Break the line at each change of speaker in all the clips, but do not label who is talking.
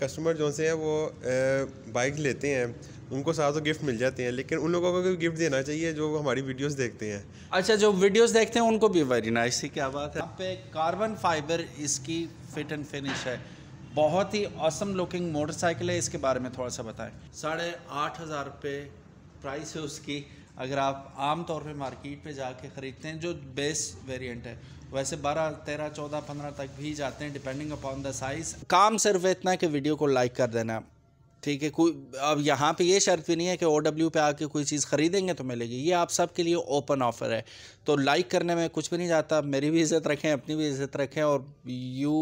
Customer जो से हैं वो बाइक लेते हैं उनको सारा तो गिफ्ट मिल जाते हैं लेकिन उन लोगों
को गिफ्ट देना चाहिए जो हमारी वीडियोस देखते हैं अच्छा जो वीडियोस देखते हैं उनको भी वेरी नाइस ही क्या बात है यहाँ पे कार्बन फाइबर इसकी फिट एंड फिनिश है बहुत ही असम लुकिंग मोटरसाइकिल है इसके बारे में थोड़ा सा बताएं साढ़े आठ हज़ार रुपये प्राइस है उसकी अगर आप आम तौर मार्केट पर जाके ख़रीदते हैं जो बेस्ट वेरियंट है वैसे 12, 13, 14, 15 तक भी जाते हैं डिपेंडिंग अपॉन द साइज काम सिर्फ इतना है कि वीडियो को लाइक कर देना ठीक है कोई अब यहाँ पे ये शर्त भी नहीं है कि ओ डब्ल्यू पे आके कोई चीज़ ख़रीदेंगे तो मिलेगी ये आप सब के लिए ओपन ऑफ़र है तो लाइक करने में कुछ भी नहीं जाता मेरी भी इज़्ज़त रखें अपनी भी इज़्ज़त रखें और you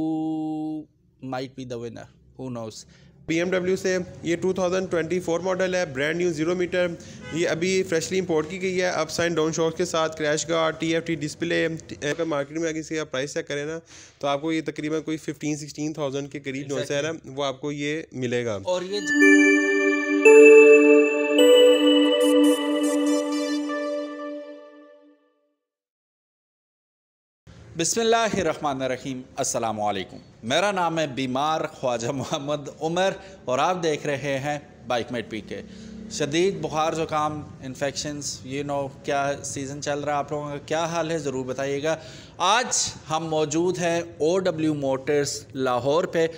might be the winner who
knows बी से ये 2024 मॉडल है ब्रांड न्यू जीरो मीटर ये अभी फ्रेशली इंपोर्ट की गई है अप साइन डाउन शॉक के साथ crash guard T F T display अगर मार्केट में अगर आप प्राइस चेक करें ना तो आपको ये तकरीबन कोई फिफ्टीन सिक्सटीन थाउजेंड के करीब जो है ना वो आपको ये मिलेगा और ये
बिसमीम अल्लाम मेरा नाम है बीमार ख्वाजा मोहम्मद उमर और आप देख रहे हैं बाइक मेट पी के शदीद बुखार ज़ुकाम इन्फेक्शंस यू नो क्या सीज़न चल रहा है आप लोगों का क्या हाल है ज़रूर बताइएगा आज हम मौजूद हैं ओ डब्ल्यू मोटर्स लाहौर पे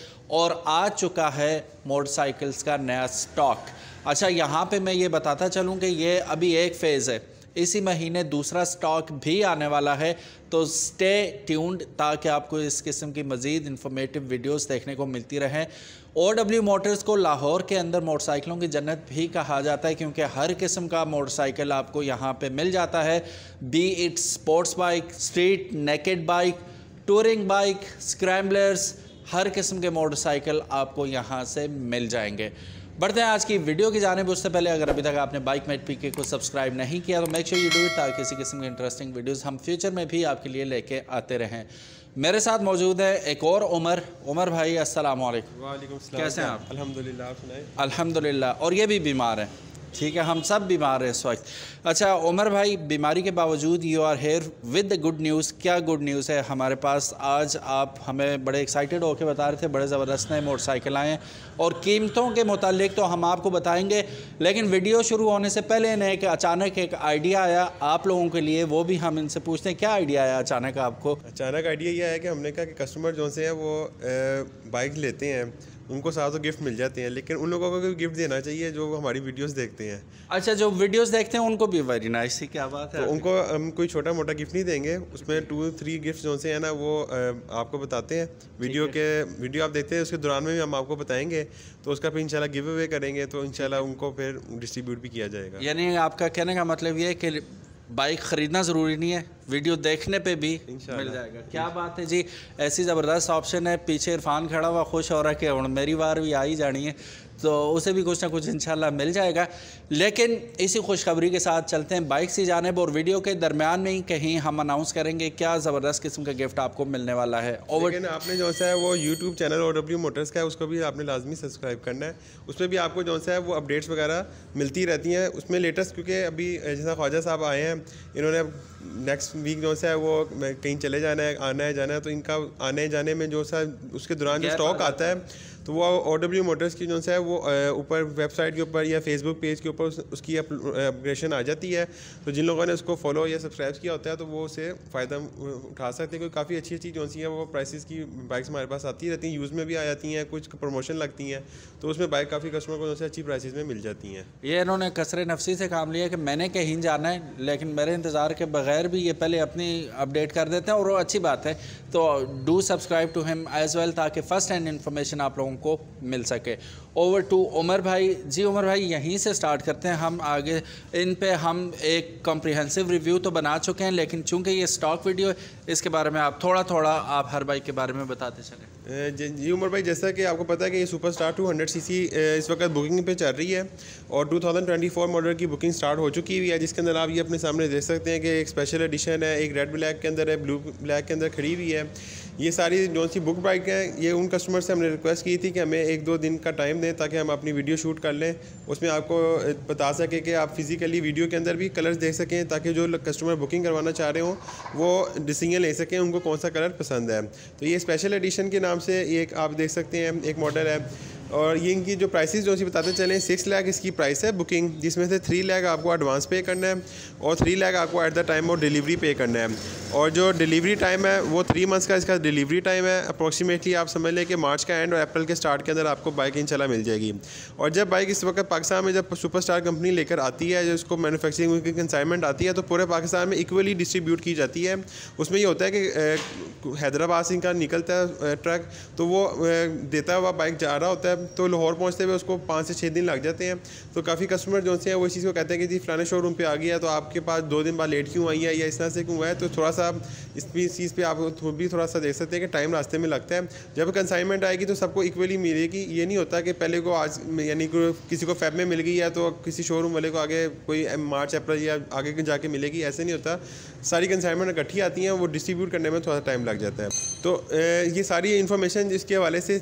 और आ चुका है मोटरसाइकिल्स का नया स्टॉक अच्छा यहाँ पे मैं ये बताता चलूँ कि ये अभी एक फ़ेज़ है इसी महीने दूसरा स्टॉक भी आने वाला है तो स्टे ट्यून्ड ताकि आपको इस किस्म की मज़ीद इन्फॉर्मेटिव वीडियोस देखने को मिलती रहें ओ डब्ल्यू मोटर्स को लाहौर के अंदर मोटरसाइकिलों की जन्नत भी कहा जाता है क्योंकि हर किस्म का मोटरसाइकिल आपको यहाँ पर मिल जाता है be it sports bike street naked bike touring bike scramblers हर किस्म के मोटरसाइकिल आपको यहाँ से मिल जाएंगे बढ़ते हैं आज की वीडियो की जाने उससे पहले अगर अभी तक आपने बाइक मेट पी के को सब्सक्राइब नहीं किया तो make sure you do it ताकि किसी किस्म के इंटरेस्टिंग वीडियोस हम फ्यूचर में भी आपके लिए लेके आते रहें मेरे साथ मौजूद है एक और उमर उमर भाई असल
कैसे हैं आप अलहमदिल्ला
अलहमदिल्ला और ये भी बीमार हैं ठीक है हम सब बीमार हैं इस वक्त अच्छा उमर भाई बीमारी के बावजूद you are here with the good news क्या गुड न्यूज़ है हमारे पास आज आप हमें बड़े एक्साइटेड होकर बता रहे थे बड़े ज़बरदस्त नए मोटरसाइकिल आए हैं और कीमतों के मुतालिक तो हम आपको बताएंगे लेकिन वीडियो शुरू होने से पहले इन्हें एक अचानक एक आइडिया आया आप लोगों के लिए वो भी हम इनसे पूछते हैं क्या आइडिया आया अचानक आपको अचानक आइडिया यह आया कि हमने कहा कि कस्टमर जो से है वो बाइक लेते हैं उनको सारा
तो गिफ्ट मिल जाते हैं लेकिन उन लोगों को गिफ्ट देना चाहिए जो हमारी वीडियोस देखते हैं अच्छा जो वीडियोस देखते हैं उनको भी वेरी नाइस ही क्या बात है तो उनको हम कोई छोटा मोटा गिफ्ट नहीं देंगे उसमें टू थ्री गिफ्ट जो से है ना वो आपको बताते हैं वीडियो के वीडियो आप देखते हैं उसके दौरान में भी हम आपको बताएंगे
तो उसका फिर इनशाला गिव अवे करेंगे तो इनशाला उनको फिर डिस्ट्रीब्यूट भी किया जाएगा यानी आपका कहने का मतलब ये है कि बाइक ख़रीदना ज़रूरी नहीं है वीडियो देखने पे भी मिल जाएगा क्या बात है जी ऐसी ज़बरदस्त ऑप्शन है पीछे इरफान खड़ा हुआ खुश हो रहा है कि हम मेरी बार भी आ ही जानी है तो उसे भी कुछ ना कुछ इंशाल्लाह मिल जाएगा लेकिन इसी खुशखबरी के साथ चलते हैं बाइक से जाने और वीडियो के दरमियान में ही कहीं हम अनाउंस करेंगे क्या ज़बरदस्त किस्म का गिफ्ट आपको मिलने वाला है ओवर आपने
जो सा है वो YouTube channel O W Motors का है उसको भी आपने लाजमी सब्सक्राइब करना है उसमें भी आपको जो सा है वो अपडेट्स वगैरह मिलती रहती हैं उसमें लेटेस्ट क्योंकि अभी जैसा ख्वाजा साहब आए हैं इन्होंने नेक्स्ट वीक जो है वो कहीं चले जाना है आना है जाना है तो इनका आने जाने में जो सा उसके दौरान जो स्टॉक आता है तो वो ओ डब्ल्यू मोटर्स की जो है वो ऊपर वेबसाइट के ऊपर या फेसबुक पेज के ऊपर उस, उसकी अपग्रेशन आ जाती है तो जिन लोगों ने उसको फॉलो या सब्सक्राइब किया होता है तो वो उसे फ़ायदा उठा सकते हैं क्योंकि काफ़ी अच्छी अच्छी जो सी है वो प्राइसेस की बाइक्स हमारे पास आती रहती हैं यूज़ में भी आ जाती हैं कुछ प्रमोशन लगती हैं तो उसमें बाइक काफ़ी कस्टमर को जो अच्छी प्राइस में मिल जाती हैं
ये इन्होंने कसर नफसी से काम लिया कि मैंने कहीं जाना है लेकिन मेरे इंतज़ार के बगैर बगैर भी ये पहले अपनी अपडेट कर देते हैं और वो अच्छी बात है तो do subscribe to him as well ताकि फ़र्स्ट हैंड इन्फॉर्मेशन आप लोगों को मिल सके ओवर टू उमर भाई जी उमर भाई यहीं से स्टार्ट करते हैं हम आगे इन पे हम एक कॉम्प्रिहेंसिव रिव्यू तो बना चुके हैं लेकिन चूंकि ये स्टॉक वीडियो है इसके बारे में आप थोड़ा थोड़ा आप हर बाइक के बारे में बताते
चले जी उमर भाई जैसा कि आपको पता है कि ये super star two hundred C इस वक्त बुकिंग पे चल रही है और 2024 मॉडल की बुकिंग स्टार्ट हो चुकी हुई है जिसके अंदर आप ये अपने सामने देख सकते हैं कि एक स्पेशल एडिशन है एक रेड ब्लैक के अंदर है ब्लू ब्लैक के अंदर खड़ी हुई है ये सारी जो सी बुक बाइक हैं ये उन कस्टमर से हमने रिक्वेस्ट की थी कि हमें एक दो दिन का टाइम दें ताकि हम अपनी वीडियो शूट कर लें उसमें आपको बता सकें कि आप फिज़िकली वीडियो के अंदर भी कलर्स देख सकें ताकि जो कस्टमर बुकिंग करवाना चाह रहे हों वो डिसीजन ले सकें उनको कौन सा कलर पसंद है तो ये स्पेशल एडिशन के नाम से ये एक आप देख सकते हैं एक मॉडल है और ये इनकी जो प्राइसेस जो सी बताते चलें सिक्स लैख इसकी प्राइस है बुकिंग जिसमें से थ्री लैख आपको एडवांस पे करना है और थ्री लैख आपको एट द टाइम और डिलीवरी पे करना है और जो डिलीवरी टाइम है वो थ्री मंथ्स का इसका डिलीवरी टाइम है अप्रोक्सीमेटली आप समझ लें कि मार्च का एंड और अप्रैल के स्टार्ट के अंदर आपको बाइक इंशाल्लाह मिल जाएगी और जब बाइक इस वक्त पाकिस्तान में जब सुपर कंपनी लेकर आती है जो उसको मैनुफेक्चरिंग की कंसाइनमेंट आती है तो पूरे पाकिस्तान में इक्वली डिस्ट्रीब्यूट की जाती है उसमें ये होता है कि हैदराबाद से इनका निकलता है ट्रक तो वो देता हुआ बाइक जा रहा होता है तो लाहौर पहुँचते हुए उसको पाँच से छः दिन लग जाते हैं तो काफ़ी कस्टमर जो हैं वो इस चीज़ को कहते हैं कि जी फलाने शोरूम पर आ गया तो आपके पास दो दिन बाद लेट क्यों आई है या इस तरह से क्यों हुआ है तो थोड़ा सा इस चीज़ पर आप भी थोड़ा सा देख सकते हैं कि टाइम रास्ते में लगता है जब कंसाइनमेंट आएगी तो सबको इक्वली मिलेगी ये नहीं होता कि पहले को आज यानी किसी को फैब में मिल गई या तो किसी शोरूम वाले को आगे कोई मार्च अप्रैल या आगे जाके मिलेगी ऐसे नहीं होता सारी कंसाइनमेंट इकट्ठी आती हैं वो डिस्ट्रीब्यूट करने में थोड़ा टाइम लग जाता है तो ये सारी इन्फॉर्मेशन जिसके हवाले से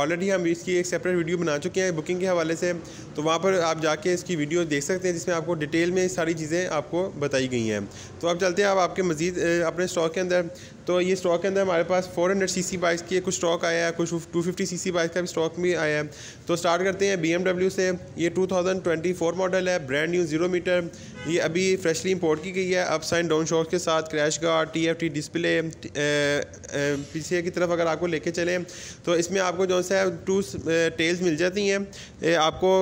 ऑलरेडी ऑलरेडी हम इसकी एक सेपरेट वीडियो बना चुके हैं बुकिंग के हवाले से तो वहाँ पर आप जाके इसकी वीडियो देख सकते हैं जिसमें आपको डिटेल में सारी चीज़ें आपको बताई गई हैं तो अब चलते हैं आप आपके मज़ीद अपने स्टॉक के अंदर तो ये स्टॉक के अंदर हमारे पास four hundred C C bike की कुछ स्टॉक आया है कुछ two fifty C C bike का भी स्टॉक भी आया है तो स्टार्ट करते हैं बी एम डब्ल्यू से ये two thousand twenty four model है ब्रांड न्यू ज़ीरो मीटर ये अभी फ्रेशली इंपोर्ट की गई है अप्स एंड डाउन शॉक के साथ crash guard T F T display ए की तरफ अगर आपको लेके चलें तो इसमें आपको जो है टू टेल्स मिल जाती हैं आपको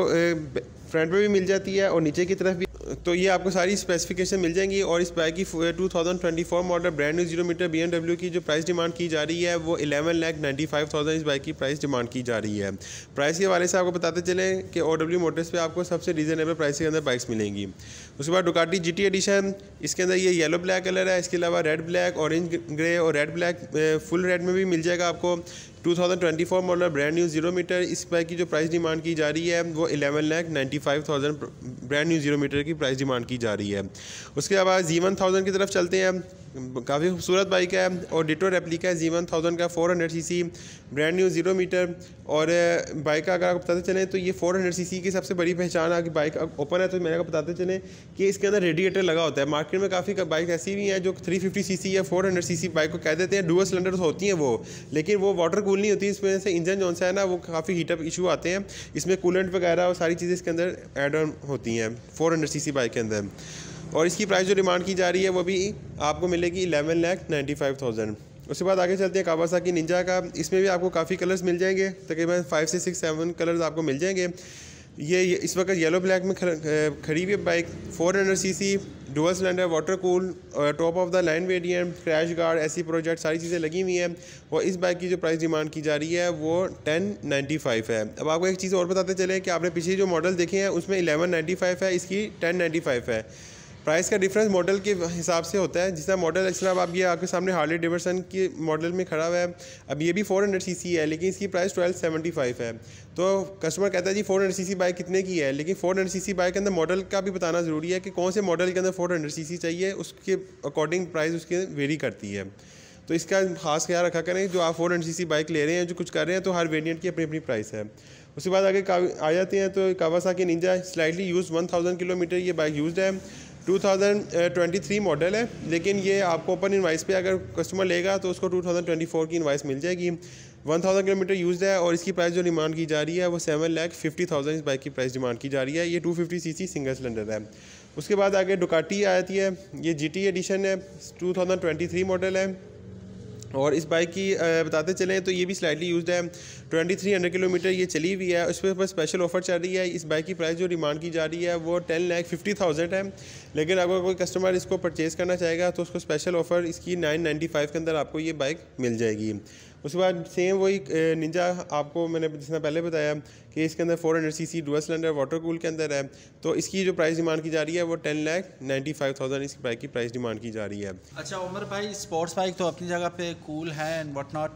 फ्रंट में भी मिल जाती है और नीचे की तरफ भी तो ये आपको सारी स्पेसिफिकेशन मिल जाएंगी और इस बाइक की 2024 model brand new zero metre बी की जो प्राइस डिमांड की जा रही है वो 11 लाख थाउजेंड इस बाइक की प्राइस डिमांड की जा रही है प्राइस के हवाले से आपको बताते चले कि ओ डब्ल्यू मोटर्स पर आपको सबसे रीजनेबल प्राइस के अंदर बाइक्स मिलेंगी उसके बाद डुकाटी जी एडिशन इसके अंदर ये येलो ब्लैक कलर है इसके अलावा रेड ब्लैक ऑरेंज ग्रे और रेड ब्लैक फुल रेड में भी मिल जाएगा आपको 2024 model brand new zero metre इस बाइक की जो प्राइस डिमांड की जा रही है वो 11 lakh thousand brand new zero metre की प्राइस डिमांड की जा रही है उसके अलावा जी वन थाउजेंड की तरफ चलते हैं काफ़ी खूबसूरत बाइक है और डिटो रेप्लिका है जी वन थाउजेंड का four hundred C C brand new zero metre और बाइक eh, का अगर आप बताते चलें तो ये फोर हंड्रेड सी सी की सबसे बड़ी पहचान है कि बाइक ओपन है तो मैंने आपको बताते चलें कि इसके अंदर रेडिएटर लगा होता है मार्केट में काफ़ी बाइक ऐसी भी हैं जो थ्री फिफ्टी सी सी या four hundred C C bike को कह देते हैं डुअल सिलेंडर होती हैं वो लेकिन वो वाटर कूल नहीं होती इसमें से इंजन जो है ना वो काफ़ी हीटअप इशू आते हैं इसमें कूलेंट वगैरह और सारी चीज़ें इसके अंदर एड ऑन होती हैं four hundred C C bike के अंदर और इसकी प्राइस जो डिमांड की जा रही है वो भी आपको मिलेगी eleven lakh ninety five thousand उसके बाद आगे चलते हैं कावासा की निंजा का इसमें भी आपको काफ़ी कलर्स मिल जाएंगे तकरीबन फाइव से सिक्स सेवन कलर्स आपको मिल जाएंगे ये इस वक्त येलो ब्लैक में खड़ी हुई bike four hundred C C dual cylinder water cool top of the line वेडियन क्रैश गार्ड ऐसी प्रोजेक्ट सारी चीज़ें लगी हुई हैं और इस बाइक की जो प्राइस डिमांड की जा रही है वो टेन नाइन्टी फाइव है अब आपको एक चीज़ और बताते चले कि आपने पिछले जो मॉडल देखे हैं उसमें एलेवन नाइन्टी फाइव है इसकी टेन नाइन्टी फाइव है प्राइस का डिफरेंस मॉडल के हिसाब से होता है जिस तरह मॉडल इस तरह आप ये आपके सामने हार्ले डिवर्सन के मॉडल में खड़ा हुआ है अब ये भी 400 सी है लेकिन इसकी प्राइस 1275 है तो कस्टमर कहता है जी 400 सी बाइक कितने की है लेकिन 400 सी बाइक के अंदर मॉडल का भी बताना ज़रूरी है कि कौन से मॉडल के अंदर 400 हंड्रेड चाहिए उसके अकॉर्डिंग प्राइस उसके वेरी करती है तो इसका खास ख्याल रखा करें जो आप फोर हंड्रेड बाइक ले रहे हैं जो कुछ कर रहे हैं तो हर वेरियंट की अपनी अपनी प्राइस है उसके बाद अगर आ जाते हैं तो Kawasaki Ninja slightly use 1000 kilometre ये बाइक यूज़ है 2023 मॉडल uh, है लेकिन ये आपको ओपन इन्वाइस पे अगर कस्टमर लेगा तो उसको 2024 की इन्वाइस मिल जाएगी 1000 किलोमीटर यूज है और इसकी प्राइस जो डिमांड की जा रही है वो सेवन लैख फिफ्टी थाउजेंड इस बाइक की प्राइस डिमांड की जा रही है ये 250 सीसी सिंगल सिलेंडर है उसके बाद आगे डुकाटी आती है ये जी एडिशन है 2023 मॉडल है और इस बाइक की बताते चलें तो ये भी स्लाइडली यूज्ड है 2300 किलोमीटर ये चली हुई है उस पर स्पेशल ऑफर चल रही है इस बाइक की प्राइस जो डिमांड की जा रही है वो टेन लैख फिफ्टी थाउजेंड है लेकिन अगर कोई कस्टमर इसको परचेज़ करना चाहेगा तो उसको स्पेशल ऑफर इसकी नाइन के अंदर आपको ये बाइक मिल जाएगी उसके बाद सेम वही निंजा आपको मैंने जिसने पहले बताया कि इसके अंदर four hundred C C dual cylinder water cool के अंदर है तो इसकी जो प्राइस डिमांड की जा रही है वो ten lakh ninety five thousand इसकी बाइक की प्राइस डिमांड की जा रही है
अच्छा उमर भाई स्पोर्ट्स बाइक तो अपनी जगह पे कूल है एंड वट नॉट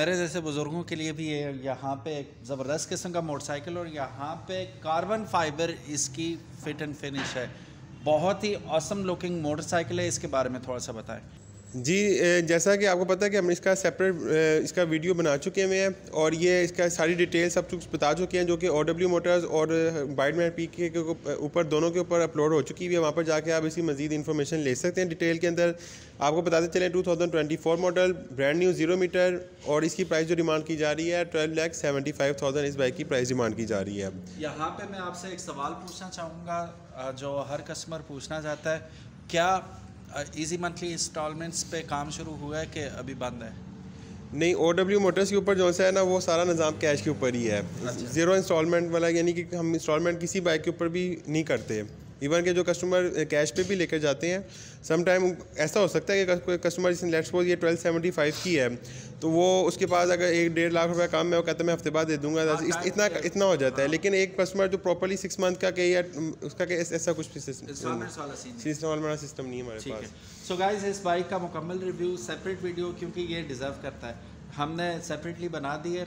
मेरे जैसे बुज़ुर्गों के लिए भी ये यहाँ पे ज़बरदस्त किस्म का मोटरसाइकिल और यहाँ पे कार्बन फाइबर इसकी फिट एंड फिनिश है बहुत ही असम लुकिंग मोटरसाइकिल है इसके बारे में थोड़ा सा बताएं
जी जैसा कि आपको पता है कि हम इसका सेपरेट इसका वीडियो बना चुके हुए हैं और ये इसका सारी डिटेल्स सब कुछ बता चुके हैं जो कि ओ डब्ल्यू मोटर्स और मैन पी के ऊपर दोनों के ऊपर अपलोड हो चुकी हुई है वहाँ पर जाके आप इसकी मजीद इन्फॉर्मेशन ले सकते हैं डिटेल के अंदर आपको बताते चले four model brand new zero metre और इसकी प्राइस जो डिमांड की जा रही है twelve lakh seventy five thousand इस बाइक की प्राइस डिमांड की जा रही है
यहाँ पर मैं आपसे एक सवाल पूछना चाहूँगा जो हर कस्टमर पूछना चाहता है क्या इजी मंथली इंस्टॉलमेंट्स पे काम शुरू हुआ है कि अभी बंद है
नहीं ओ डब्ल्यू मोटर्स के ऊपर जो है ना वो सारा निज़ाम कैश के ऊपर ही है अच्छा। ज़ीरो इंस्टॉलमेंट वाला यानी कि हम इंस्टॉलमेंट किसी बाइक के ऊपर भी नहीं करते इवन के जो कस्टमर कैश पे भी लेकर जाते हैं समटाइम ऐसा हो सकता है कि कस्टमर जिसने लेट्स सपोज ये ट्वेल्व सेवेंटी फाइव की है तो वो उसके पास अगर एक डेढ़ लाख रुपया काम है वो कहता है मैं हफ्ते बाद दे दूंगा हाँ, इस, इतना इतना हो जाता है हाँ। लेकिन एक कस्टमर जो प्रॉपरली सिक्स मंथ का के या उसका ऐसा कुछ वाला
सिस्टम नहीं है हमारे पास सो गाइज इस बाइक का मुकम्मल रिव्यू सेपरेट वीडियो क्योंकि ये डिज़र्व करता है हमने सेपरेटली बना दी है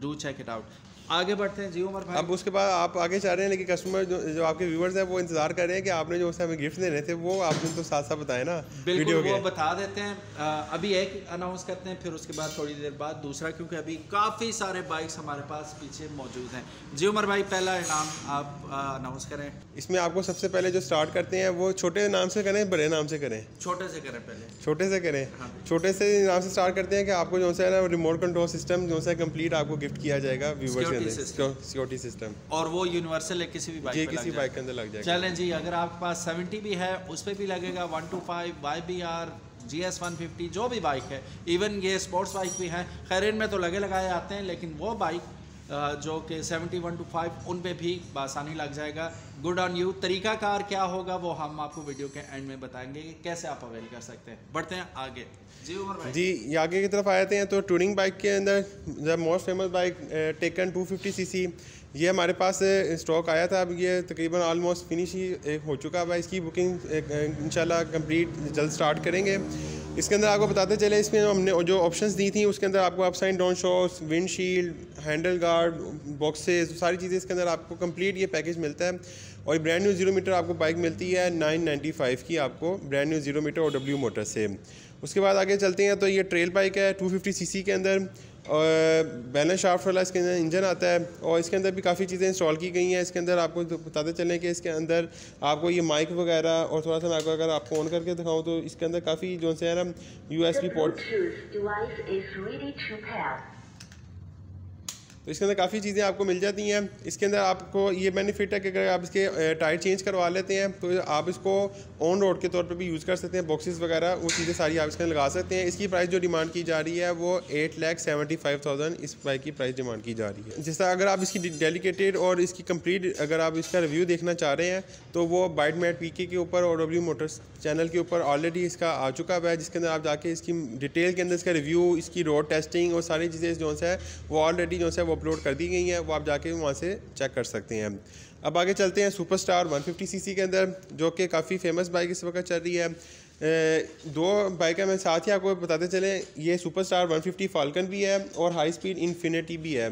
डू चेक इट आउट आगे बढ़ते हैं जी उमर भाई
अब उसके बाद आप आगे चाह रहे हैं लेकिन कस्टमर जो, जो आपके व्यूवर्स हैं वो इंतजार कर रहे हैं कि आपने जो उससे हमें गिफ्ट देने थे वो आपने तो साथ साथ बताए ना वीडियो वो
बता देते हैं अभी एक अनाउंस करते हैं फिर उसके बाद थोड़ी देर बाद दूसरा क्योंकि अभी काफ़ी सारे बाइक्स हमारे पास पीछे मौजूद हैं जी उमर भाई पहला इनाम आप अनाउंस करें इसमें
आपको सबसे पहले जो स्टार्ट करते हैं वो छोटे नाम से करें बड़े नाम से करें
छोटे से करें पहले
छोटे से करें हाँ। छोटे से नाम से स्टार्ट करते हैं कि आपको जो है ना रिमोट कंट्रोल सिस्टम जो है कम्प्लीट आपको गिफ्ट किया जाएगा व्यूवर्स सिक्योरिटी सिस्टम
और वो यूनिवर्सल है किसी भी बाइक किसी बाइक के अंदर लग जाएगा चलें जी अगर आपके पास सेवेंटी भी है उस पर भी लगेगा one two five Y B R G S one fifty जो भी बाइक है इवन ये स्पोर्ट्स बाइक भी हैं खैर इनमें तो लगे लगाए आते हैं लेकिन वो बाइक जो कि 71 टू 5 उन पर भी बसानी लग जाएगा गुड ऑन यू तरीकाकार क्या होगा वो हम आपको वीडियो के एंड में बताएंगे कि कैसे आप अवेल कर सकते हैं बढ़ते हैं आगे जी उमर भाई
जी आगे की तरफ आए थे तो टूरिंग बाइक के अंदर द मोस्ट फेमस बाइक टेकन 250 सीसी ये हमारे पास स्टॉक आया था अब ये तकरीबन ऑलमोस्ट फिनिश ही हो चुका है इसकी बुकिंग इंशाल्लाह कंप्लीट जल्द स्टार्ट करेंगे इसके अंदर आपको बताते चले इसमें हमने जो ऑप्शंस दी थी उसके अंदर आपको अपसाइन डाउन शॉस विंडशील्ड हैंडल गार्ड बॉक्सेस सारी चीज़ें इसके अंदर आपको कंप्लीट ये पैकेज मिलता है और ब्रांड न्यू जीरो मीटर आपको बाइक मिलती है 995 की आपको ब्रांड न्यू जीरो मीटर और डब्ल्यू मोटर से उसके बाद आगे चलते हैं तो ये ट्रेल बाइक है सी सी के अंदर और बैलेंस शाफ्ट वाला इसके अंदर इंजन आता है और इसके अंदर भी काफ़ी चीज़ें इंस्टॉल की गई हैं इसके अंदर आपको तो बताते चलें कि इसके अंदर आपको ये माइक वगैरह और थोड़ा सा मैं आपको अगर आपको ऑन करके दिखाऊँ तो इसके अंदर काफ़ी जो है ना यू एस पी पोर्ट तो इसके अंदर काफ़ी चीज़ें आपको मिल जाती हैं इसके अंदर आपको ये बेनिफिट है कि अगर आप इसके टायर चेंज करवा लेते हैं तो आप इसको ऑन रोड के तौर पर भी यूज़ कर सकते हैं बॉक्सेस वगैरह वो चीज़ें सारी आप इसके अंदर लगा सकते हैं इसकी प्राइस जो डिमांड की जा रही है वो eight lakh seventy five thousand इस बाइक की प्राइस डिमांड की जा रही है जैसा अगर आप इसकी डेलीकेटेड और इसकी कम्प्लीट अगर आप इसका रिव्यू देखना चाह रहे हैं तो वो बाइट मैट पी के ऊपर और डब्ल्यू मोटर्स चैनल के ऊपर ऑलरेडी इसका आ चुका हुआ है जिसके अंदर आप जाके इसकी डिटेल के अंदर इसका रिव्यू इसकी रोड टेस्टिंग और सारी चीज़ें जो है वो ऑलरेडी जो है वो अपलोड कर दी गई हैं वो आप जाके वहाँ से चेक कर सकते हैं अब आगे चलते हैं सुपर स्टार वन सीसी के अंदर जो कि काफ़ी फेमस बाइक इस वक्त चल रही है दो बाइक मैं साथ ही आपको बताते चलें ये सुपर स्टार वन फाल्कन भी है और हाई स्पीड इन्फिनिटी भी है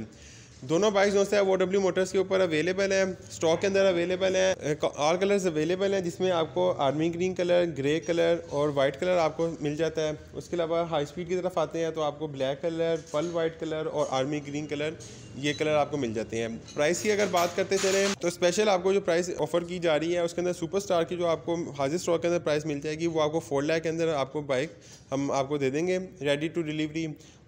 दोनों बाइक जो है वो डब्ल्यू मोटर्स के ऊपर अवेलेबल है स्टॉक के अंदर अवेलेबल है ऑल कलर्स अवेलेबल हैं जिसमें आपको army green colour grey colour और वाइट कलर आपको मिल जाता है उसके अलावा हाई स्पीड की तरफ आते हैं तो आपको black colour pearl white colour और आर्मी ग्रीन कलर ये कलर आपको मिल जाते हैं प्राइस की अगर बात करते चले तो स्पेशल आपको जो प्राइस ऑफर की जा रही है उसके अंदर सुपर स्टार की जो आपको हाजिर स्टॉक के अंदर प्राइस मिल जाएगी वो आपको फोर लैक के अंदर आपको बाइक हम आपको दे देंगे रेडी टू डिलीवरी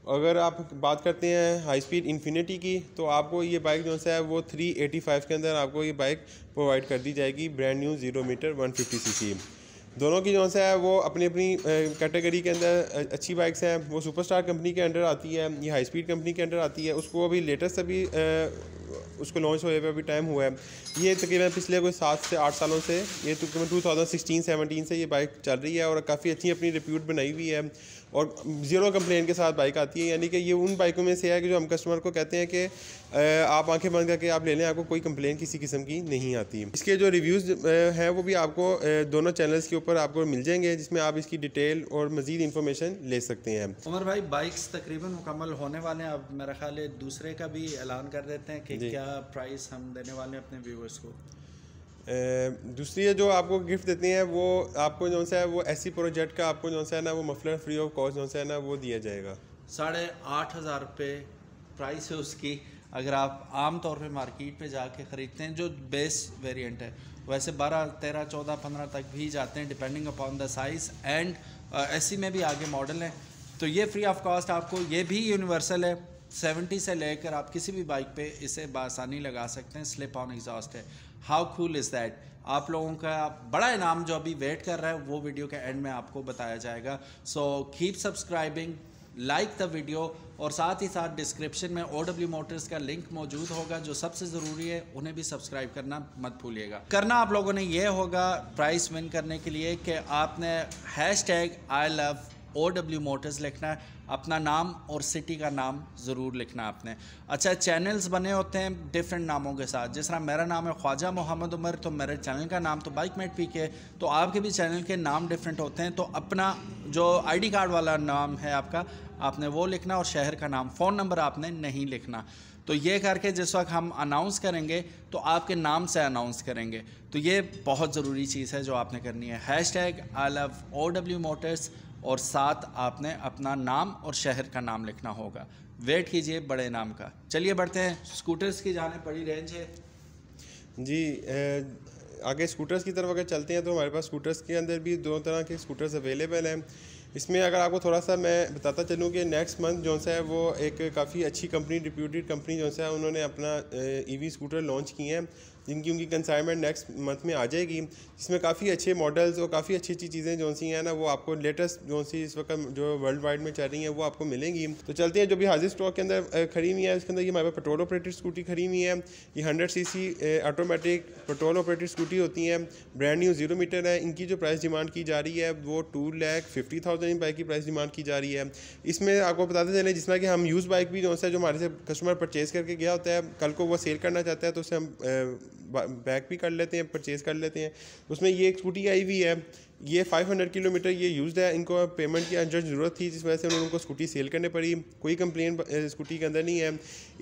अगर आप बात करते हैं हाई स्पीड इन्फिनिटी की तो आपको ये बाइक जो है वो 385 के अंदर आपको ये बाइक प्रोवाइड कर दी जाएगी brand new zero metre 150 CC दोनों की जो है वो अपनी अपनी कैटेगरी के अंदर अच्छी बाइक्स हैं वो सुपरस्टार कंपनी के अंडर आती है ये हाई स्पीड कंपनी के अंडर आती है उसको अभी लेटेस्ट अभी उसको लॉन्च हुए अभी टाइम हुआ है ये तकरीबन पिछले कोई सात से आठ सालों से ये तकरीबन टू थाउजेंड सिक्सटीन सेवनटीन से ये बाइक चल रही है और काफ़ी अच्छी अपनी रिप्यूट बनाई हुई है और ज़ीरो कंप्लेन के साथ बाइक आती है यानी कि ये उन बाइकों में से है कि जो हम कस्टमर को कहते हैं कि आप आंखें बंद करके आप ले लें आपको कोई कंप्लेन किसी किस्म की नहीं आती इसके जो रिव्यूज़ हैं वो भी आपको दोनों चैनल्स के ऊपर आपको मिल जाएंगे जिसमें आप इसकी डिटेल और मज़ीद इन्फॉर्मेशन ले सकते हैं
उमर भाई बाइक्स तकरीबन मुकम्मल होने वाले हैं अब मेरा ख्याल दूसरे का भी ऐलान कर देते हैं कि क्या प्राइस हम देने वाले हैं अपने व्यूवर्स को
दूसरी जो आपको गिफ्ट देती हैं वो आपको जो सा है वो ए सी प्रोजेक्ट का आपको जो है ना वो मफलर फ्री
ऑफ कॉस्ट जो सा है ना वो दिया जाएगा साढ़े आठ हज़ार रुपये प्राइस है उसकी अगर आप आम तौर पे मार्केट में जाके ख़रीदते हैं जो बेस वेरिएंट है वैसे बारह तेरह चौदह पंद्रह तक भी जाते हैं depending upon the size and एसी में भी आगे मॉडल हैं तो ये फ्री ऑफ कॉस्ट आपको ये भी यूनिवर्सल है सेवेंटी से लेकर आप किसी भी बाइक पे इसे बासानी लगा सकते हैं स्लिप ऑन एग्जॉस्ट है हाउ कूल इज़ दैट आप लोगों का बड़ा इनाम जो अभी वेट कर रहा है वो वीडियो के एंड में आपको बताया जाएगा so keep subscribing like the video और साथ ही साथ डिस्क्रिप्शन में ओ डब्ल्यू मोटर्स का लिंक मौजूद होगा जो सबसे ज़रूरी है उन्हें भी सब्सक्राइब करना मत भूलिएगा करना आप लोगों ने यह होगा प्राइस विन करने के लिए कि आपने hashtag I love O W Motors लिखना है अपना नाम और सिटी का नाम ज़रूर लिखना है आपने अच्छा चैनल्स बने होते हैं डिफरेंट नामों के साथ जिस तरह मेरा नाम है ख्वाजा मोहम्मद उमर तो मेरे चैनल का नाम तो बाइक मेट पी के तो आपके भी चैनल के नाम डिफरेंट होते हैं तो अपना जो आईडी कार्ड वाला नाम है आपका आपने वो लिखना और शहर का नाम फ़ोन नंबर आपने नहीं लिखना तो ये करके जिस वक्त हम अनाउंस करेंगे तो आपके नाम से अनाउंस करेंगे तो ये बहुत ज़रूरी चीज़ है जो आपने करनी है hashtag I love O W Motors और साथ आपने अपना नाम और शहर का नाम लिखना होगा वेट कीजिए बड़े नाम का चलिए बढ़ते हैं स्कूटर्स की जाने पड़ी रेंज है जी आगे
स्कूटर्स की तरफ अगर चलते हैं तो हमारे पास स्कूटर्स के अंदर भी दोनों तरह के स्कूटर्स अवेलेबल हैं इसमें अगर आपको थोड़ा सा मैं बताता चलूँ कि नेक्स्ट मंथ जो है वो एक काफ़ी अच्छी कंपनी डिप्यूटेड कंपनी जो है उन्होंने अपना ईवी स्कूटर लॉन्च किए हैं जिनकी उनकी कंसाइनमेंट नेक्स्ट मंथ में आ जाएगी इसमें काफ़ी अच्छे मॉडल्स और काफ़ी अच्छी अच्छी चीज़ें जो सी हैं ना वो आपको लेटेस्ट जो सी इस वक्त जो वर्ल्ड वाइड में चल रही हैं वो आपको मिलेंगी तो चलते हैं जो भी हाजिर स्टॉक के अंदर खड़ी हुई है उसके अंदर ये हमारे पास पेट्रोल ऑपरेटेड स्कूटी खड़ी हुई है ये hundred C C automatic petrol operated scooty होती हैं ब्रांड न्यू जीरो मीटर है इनकी जो प्राइस डिमांड की जा रही है वो two lakh fifty thousand bike की प्राइस डिमांड की जा रही है इसमें आपको बताते चले जिसमें कि हम यूज़ बाइक भी जो है जो हमारे से कस्टमर परचेज़ करके गया होता है कल को वो सेल करना चाहता है तो उसे हम बैक भी कर लेते हैं परचेज़ कर लेते हैं उसमें ये एक स्कूटी आई हुई है ये 500 किलोमीटर ये यूज़ है इनको पेमेंट की अंदर ज़रूरत थी जिस वजह से उन्होंने उनको स्कूटी सेल करने पड़ी कोई कंप्लेन स्कूटी के अंदर नहीं है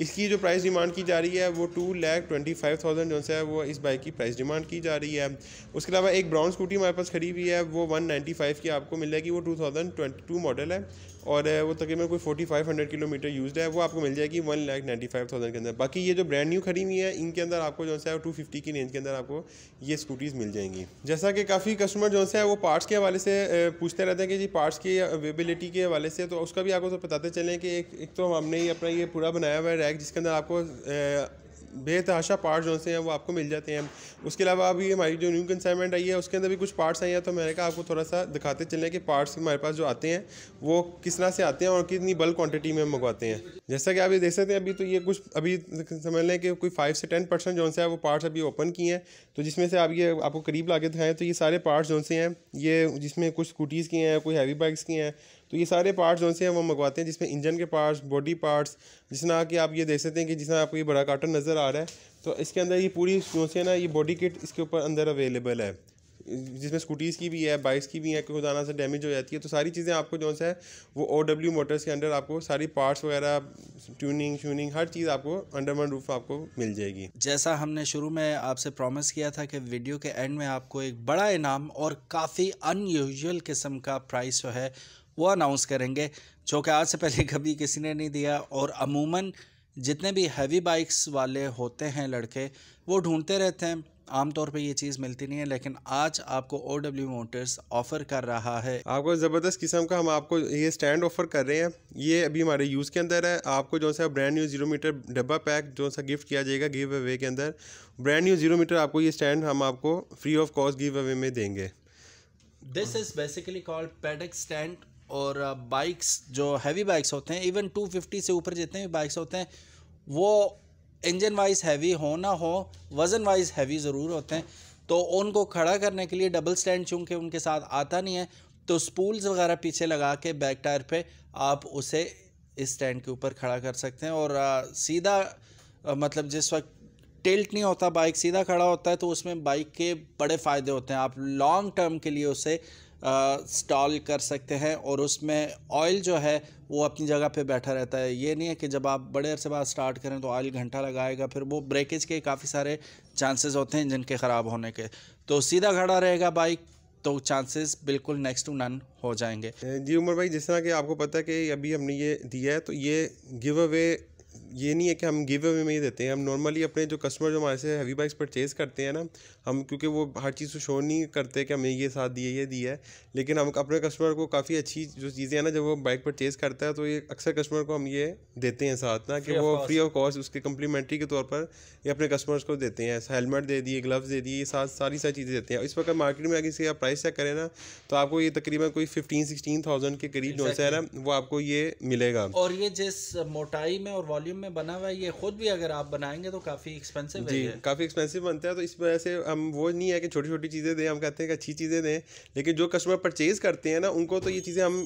इसकी जो प्राइस डिमांड की जा रही है वो two lakh twenty five thousand जो है वो इस बाइक की प्राइस डिमांड की जा रही है उसके अलावा एक ब्राउन स्कूटी हमारे पास खड़ी हुई है वो वन नाइन्टी फाइव की आपको मिलेगी वो two thousand twenty two model है और वो तकरीबन कोई forty five hundred kilometre use है वो आपको मिल जाएगी one lakh ninety five thousand के अंदर बाकी ये जो ब्रांड न्यू खड़ी हुई है इनके अंदर आपको जो है टू फिफ्टी की रेंज के अंदर आपको ये स्कूटीज़ मिल जाएंगी जैसा कि काफ़ी कस्टमर जो है वो पार्ट्स के हवाले से पूछते रहते हैं कि जी पार्ट्स की अवेबिलिटी के हवाले से तो उसका भी आपको बताते चलें कि एक, एक तो हमने ये अपना ये पूरा बनाया हुआ है रैक जिसके अंदर आपको बेतहाशा पार्ट्स जो से हैं वो आपको मिल जाते हैं उसके अलावा अभी हमारी जो न्यू कंसाइनमेंट आई है उसके अंदर भी कुछ पार्ट्स आए हैं तो मैंने कहा आपको थोड़ा सा दिखाते चलें कि पार्ट्स हमारे पास जो आते हैं वो किस तरह से आते हैं और कितनी बल्क क्वान्टिटी में हम मंगवाते हैं जैसा कि आप ये देख सकते हैं अभी तो ये कुछ अभी समझ लें कि कोई फाइव से टेन परसेंट जो है वो पार्ट्स अभी ओपन किए हैं तो जिसमें से आप ये आपको करीब ला के दिखाएँ तो ये सारे पार्ट्स जो से हैं ये जिसमें कुछ स्कूटीज़ के हैं कोई हैवी बाइक्स के हैं तो ये सारे पार्ट्स जो से हम मंगवाते हैं जिसमें इंजन के पार्ट्स बॉडी पार्ट्स जिसमें कि आप ये देख सकते हैं कि जिसमें आपको ये बड़ा कार्टन नज़र आ रहा है तो इसके अंदर ये पूरी जो से ना ये बॉडी किट इसके ऊपर अंदर अवेलेबल है जिसमें स्कूटीज़ की भी है बाइक्स की भी है खुदाना से डैमेज हो जाती है तो सारी चीज़ें आपको जो है वो ओ डब्ल्यू मोटर्स के अंडर आपको सारी पार्ट्स वगैरह ट्यूनिंग शूनिंग हर चीज़ आपको
अंडर वन रूफ आपको मिल जाएगी जैसा हमने शुरू में आपसे प्रॉमिस किया था कि वीडियो के एंड में आपको एक बड़ा इनाम और काफ़ी अनयूजल किस्म का प्राइस जो है वो अनाउंस करेंगे जो कि आज से पहले कभी किसी ने नहीं दिया और अमूमन जितने भी हैवी बाइक्स वाले होते हैं लड़के वो ढूंढते रहते हैं आमतौर पे ये चीज़ मिलती नहीं है लेकिन आज आपको ओ डब्ल्यू मोटर्स ऑफर कर रहा है आपको ज़बरदस्त किस्म का हम आपको
ये स्टैंड ऑफर कर रहे हैं ये अभी हमारे यूज़ के अंदर है आपको जो सा ब्रांड न्यू जीरो मीटर डब्बा पैक जो सा गिफ्ट किया जाएगा गिव अवे के अंदर ब्रांड न्यू जीरो मीटर आपको ये स्टैंड हम आपको free of cost give away में देंगे
this is basically called paddock stand और बाइक्स जो हैवी बाइक्स होते हैं इवन 250 से ऊपर जितने भी बाइक्स होते हैं वो इंजन वाइज हैवी हो ना हो वज़न वाइज हैवी ज़रूर होते हैं तो उनको खड़ा करने के लिए डबल स्टैंड चूँकि उनके साथ आता नहीं है तो स्पूल्स वगैरह पीछे लगा के बैक टायर पे आप उसे इस स्टैंड के ऊपर खड़ा कर सकते हैं और आ, सीधा आ, मतलब जिस वक्त टिल्ट नहीं होता बाइक सीधा खड़ा होता है तो उसमें बाइक के बड़े फ़ायदे होते हैं आप लॉन्ग टर्म के लिए उसे स्टॉल कर सकते हैं और उसमें ऑयल जो है वो अपनी जगह पे बैठा रहता है ये नहीं है कि जब आप बड़े अरसे बाद स्टार्ट करें तो ऑयल घंटा लगाएगा फिर वो ब्रेकेज के काफ़ी सारे चांसेस होते हैं जिनके ख़राब होने के तो सीधा खड़ा रहेगा बाइक तो चांसेस बिल्कुल नेक्स्ट टू नन हो जाएंगे जी उमर भाई जिस तरह कि आपको पता है कि अभी हमने ये दिया है तो ये गिव अवे ये नहीं है कि हम गिव
अवे में ही देते हैं हम नॉर्मली अपने जो कस्टमर जो हमारे से हैवी बाइक्स परचेज़ करते हैं ना हम क्योंकि वो हर चीज़ को शो नहीं करते कि हमें ये साथ दिए ये दिया है लेकिन हम अपने कस्टमर को काफ़ी अच्छी जो चीज़ें हैं ना जब वो बाइक परचेज़ करता है तो ये अक्सर कस्टमर को हम ये देते हैं साथ ना कि वो फ्री ऑफ कॉस्ट उसके कम्प्लीमेंट्री के तौर पर ये अपने कस्टमर्स को देते हैं हेलमेट दे दिए ग्लव्स दे दिए ये साथ सारी सारी चीज़ें देते हैं इस वक्त मार्केट में अगर इसे आप प्राइस चेक करें ना तो आपको ये तकरीबन कोई फिफ्टीन सिक्सटीन थाउजेंड के करीब जो है ना वो आपको ये मिलेगा
और ये जिस मोटाई में और वॉल्यूम में बना हुआ है ये खुद भी अगर आप बनाएंगे तो काफ़ी एक्सपेंसिव जी है
काफ़ी एक्सपेंसिव बनता है तो इस वजह से हम वो नहीं है कि छोटी छोटी चीज़ें दें हम कहते हैं कि अच्छी चीज़ें दें लेकिन जो कस्टमर परचेज़ करते हैं ना उनको तो ये चीज़ें हम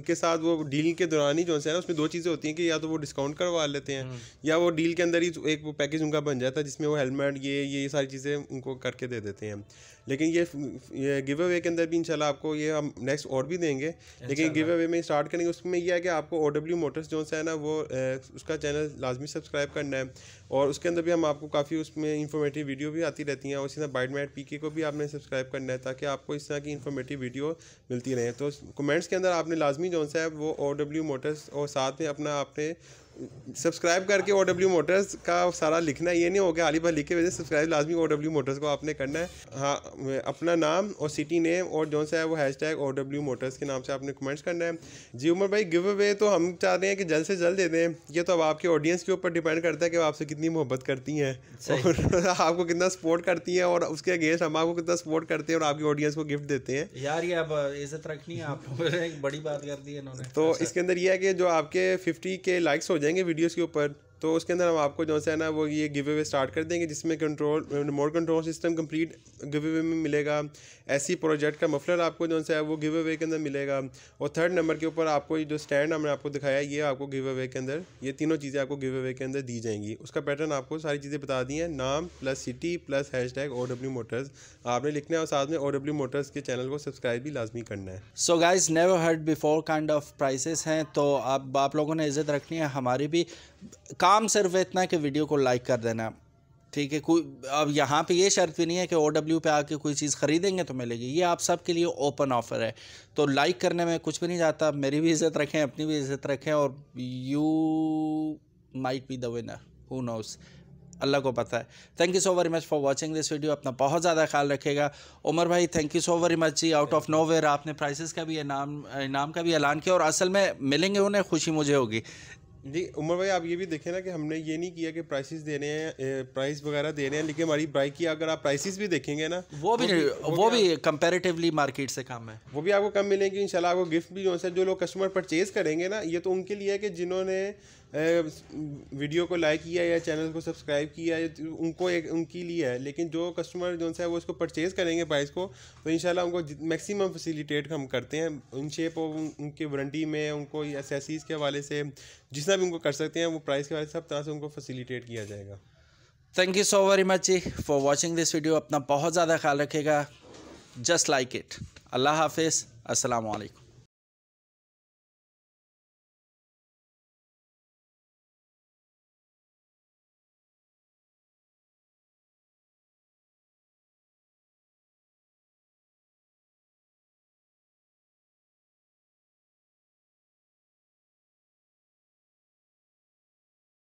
उनके साथ वो डील के दौरान ही जो है ना उसमें दो चीज़ें होती हैं कि या तो वो डिस्काउंट करवा लेते हैं हम्म। या वो डील के अंदर ही एक वो पैकेज उनका बन जाता है जिसमें वो हेलमेट ये ये सारी चीज़ें उनको करके दे देते हैं लेकिन ये, ये गिव अवे के अंदर भी इंशाल्लाह आपको ये हम नेक्स्ट और भी देंगे लेकिन गिव अवे में स्टार्ट करेंगे उसमें यह है कि आपको ओ डब्ल्यू मोटर्स जो है ना वो उसका चैनल लाजमी सब्सक्राइब करना है और उसके अंदर भी हम आपको काफ़ी उसमें इंफॉर्मेटिव वीडियो भी आती रहती हैं और इसी तरह बाइट मैट पी को भी आपने सब्सक्राइब करना है ताकि आपको इस तरह की इन्फॉर्मेटिव वीडियो मिलती रहे तो कमेंट्स के अंदर आपने लाजमी जो सा है वो ओ डब्ल्यू मोटर्स और साथ में अपना आपने सब्सक्राइब करके ओ डब्ल्यू मोटर्स का सारा लिखना ये नहीं हो गया भर लिखे वजह सब्सक्राइब लाजमी ओ डब्ल्यू मोटर्स को आपने करना है हाँ अपना नाम और सिटी नेम और जो सा है वो hashtag O W Motors के नाम से आपने कमेंट्स करना है जी उमर भाई गिव अवे तो हम चाह रहे हैं कि जल्द से जल्द दे दें ये तो अब आपके ऑडियंस के ऊपर डिपेंड करता है कि आपसे कितनी मोहब्बत करती हैं और आपको कितना सपोर्ट करती हैं और उसके अगेंस्ट हम आपको कितना सपोर्ट करते हैं और आपकी ऑडियंस को गिफ्ट देते हैं
यार ये अब इज्जत रखनी है आप बड़ी बात कर दी है
तो इसके अंदर ये है कि जो आपके फिफ्टी के लाइक्स हो जाए देंगे वीडियोस के ऊपर तो उसके अंदर हम आपको जो है ना वो ये गिव अवे स्टार्ट कर देंगे जिसमें control remote control system complete give away में मिलेगा ऐसी प्रोजेक्ट का मफलर आपको जो है वो गिव अवे के अंदर मिलेगा और थर्ड नंबर के ऊपर आपको जो स्टैंड हमने आपको दिखाया ये आपको गिव अवे के अंदर ये तीनों चीज़ें आपको गिव अवे के अंदर दी जाएंगी उसका पैटर्न आपको सारी चीज़ें बता दी हैं नाम plus city plus hashtag O W Motors आपने लिखना है और साथ में ओ डब्ल्यू मोटर्स के चैनल को सब्सक्राइब भी लाजमी करना है
so guys never heard before kind of prices हैं तो आप लोगों ने इज्जत रखनी है हमारी भी काम सिर्फ इतना है कि वीडियो को लाइक कर देना ठीक है कोई अब यहाँ पे ये शर्त भी नहीं है कि ओ डब्ल्यू पे आके कोई चीज़ ख़रीदेंगे तो मिलेगी ये आप सब के लिए ओपन ऑफ़र है तो लाइक करने में कुछ भी नहीं जाता मेरी भी इज़्ज़त रखें अपनी भी इज़्ज़त रखें और you might be the winner who knows अल्लाह को पता है thank you so very much for watching this video अपना बहुत ज़्यादा ख्याल रखेगा उमर भाई thank you so very much जी आउट ऑफ नो आपने प्राइसेस का भी इनाम इनाम का भी ऐलान किया और असल में मिलेंगे उन्हें खुशी मुझे होगी
जी उमर भाई आप ये भी देखें ना कि हमने ये नहीं किया कि प्राइसेस दे रहे हैं प्राइस वगैरह दे रहे हैं लेकिन हमारी बाइक की अगर आप प्राइसेस भी देखेंगे ना वो भी वो, वो
भी, कंपेरेटिवली कंपैरेटिवली मार्केट से कम है
वो भी आपको कम मिलेंगे इंशाल्लाह आपको गिफ्ट भी जो है जो लोग कस्टमर परचेज करेंगे ना ये तो उनके लिए है कि जिन्होंने वीडियो को लाइक किया या चैनल को सब्सक्राइब किया उनको एक उनकी लिए है लेकिन जो कस्टमर जो है वो इसको परचेज़ करेंगे प्राइस को तो इन उनको मैक्सिमम फैसिलिटेट हम करते हैं उन शेप ऑफ उनके वारंटी में उनको एसेसीज़ के हवाले से जितना भी उनको कर सकते हैं वो प्राइस के हवाले से सब तरह से उनको फैसिलिटेट किया जाएगा
thank you so very much जी फॉर वॉचिंग दिस वीडियो अपना बहुत ज़्यादा ख्याल रखेगा जस्ट लाइक इट अल्लाह हाफिज़ असलकम